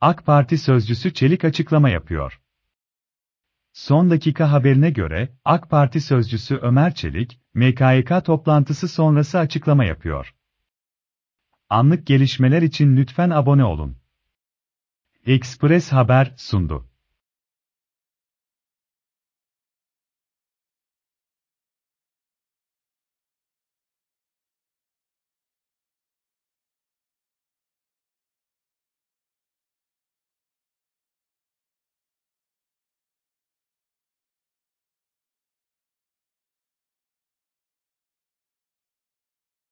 AK Parti sözcüsü Çelik açıklama yapıyor. Son dakika haberine göre, AK Parti sözcüsü Ömer Çelik, MKYK toplantısı sonrası açıklama yapıyor. Anlık gelişmeler için lütfen abone olun. Express Haber sundu.